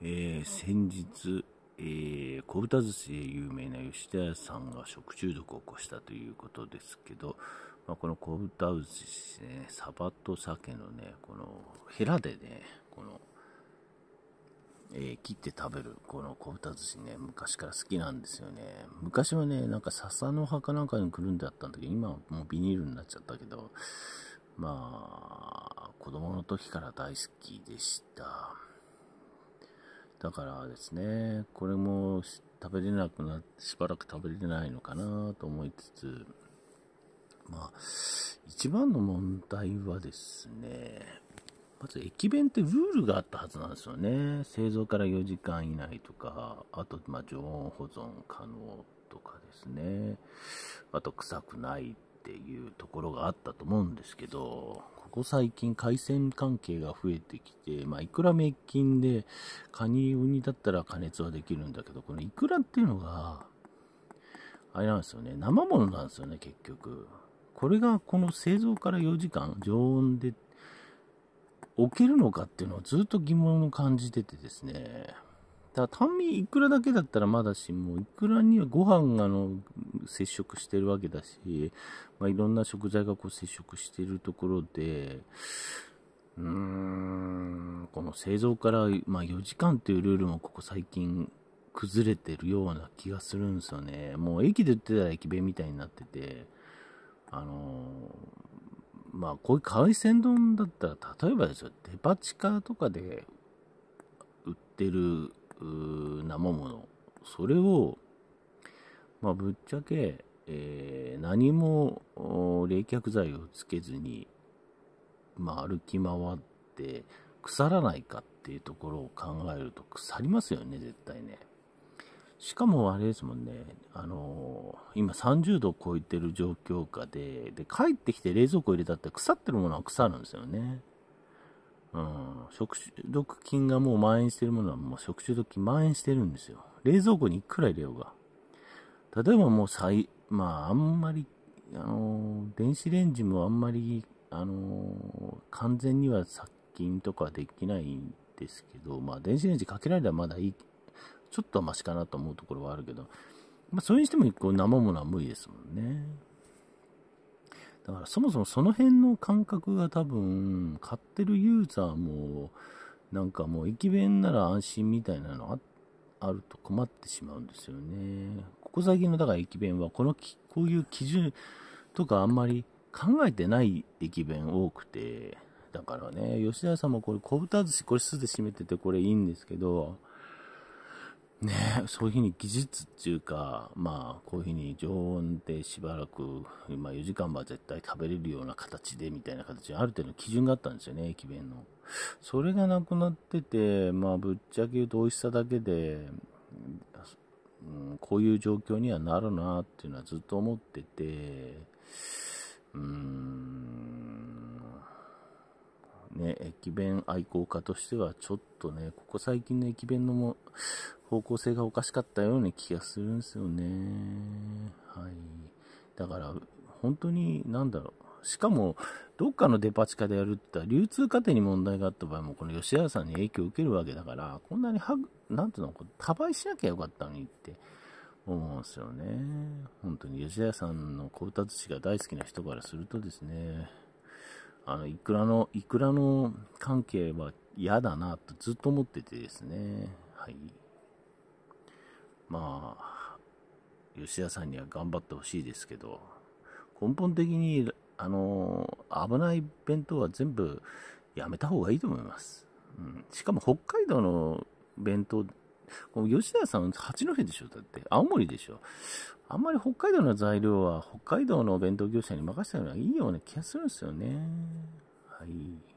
えー、先日、えー、小豚寿司で有名な吉田屋さんが食中毒を起こしたということですけど、まあ、この小豚寿司ね、サバと鮭のね、このヘラでね、この、えー、切って食べるこの小豚寿司ね、昔から好きなんですよね。昔はね、なんか笹の葉かなんかにくるんであったんだけど、今はもうビニールになっちゃったけど、まあ、子供の時から大好きでした。だからですね、これも食べれなくなって、しばらく食べれないのかなと思いつつ、まあ、一番の問題はですね、まず駅弁ってルールがあったはずなんですよね。製造から4時間以内とか、あと、ま常温保存可能とかですね。あと、臭くないっていうところがあったと思うんですけど、ここ最近海鮮関係が増えてきて、まあ、いくら滅菌で、カニ、ウニだったら加熱はできるんだけど、このいくらっていうのが、あれなんですよね、生ものなんですよね、結局。これがこの製造から4時間、常温で置けるのかっていうのをずっと疑問を感じててですね。だから単味いくらだけだったらまだし、もういくらにはご飯がの接触してるわけだし、まあ、いろんな食材がこう接触してるところで、うーん、この製造から、まあ、4時間というルールもここ最近崩れてるような気がするんですよね。もう駅で売ってたら駅弁みたいになってて、あのー、まあこういう海鮮丼だったら例えばですよデパ地下とかで売ってる生ものそれを、まあ、ぶっちゃけ、えー、何も冷却剤をつけずに、まあ、歩き回って腐らないかっていうところを考えると腐りますよね絶対ねしかもあれですもんねあのー、今30度超えてる状況下でで帰ってきて冷蔵庫入れたって腐ってるものは腐るんですよねうん、食毒菌がもう蔓延してるものはもう食中毒菌蔓延してるんですよ。冷蔵庫にいくら入れようが。例えばもうさい、まああんまり、あのー、電子レンジもあんまり、あのー、完全には殺菌とかできないんですけど、まあ電子レンジかけられたらまだいい、ちょっとはマシかなと思うところはあるけど、まあそれにしてもこう生ものは無理ですもんね。だからそもそもその辺の感覚が多分、買ってるユーザーも、なんかもう駅弁なら安心みたいなのあると困ってしまうんですよね。ここ最近のだから駅弁は、このき、こういう基準とかあんまり考えてない駅弁多くて、だからね、吉田さんもこれ、小豚寿司、これ酢で締めててこれいいんですけど、ね、そういうふうに技術っていうか、まあ、こういうふうに常温でしばらく、まあ、4時間は絶対食べれるような形でみたいな形で、ある程度基準があったんですよね、駅弁の。それがなくなってて、まあ、ぶっちゃけ言うと美味しさだけで、うん、こういう状況にはなるなっていうのはずっと思ってて、うん、ね、駅弁愛好家としてはちょっとね、ここ最近の駅弁のも方向性がおかしかったような気がするんですよね。はい。だから、本当に、なんだろう。しかも、どっかのデパ地下でやるって言ったら、流通過程に問題があった場合も、この吉原さんに影響を受けるわけだから、こんなにグ、なんていうの、多倍しなきゃよかったのにって。思うんですよね。本当に吉田さんの小歌寿司が大好きな人からするとですね、あの、いくらの、いくらの関係は嫌だなとずっと思っててですね。はい。まあ、吉田さんには頑張ってほしいですけど、根本的に、あの、危ない弁当は全部やめた方がいいと思います。うん、しかも北海道の弁当吉田さん、八戸でしょだって。青森でしょあんまり北海道の材料は北海道の弁当業者に任せたようないいような気がするんですよね。はい。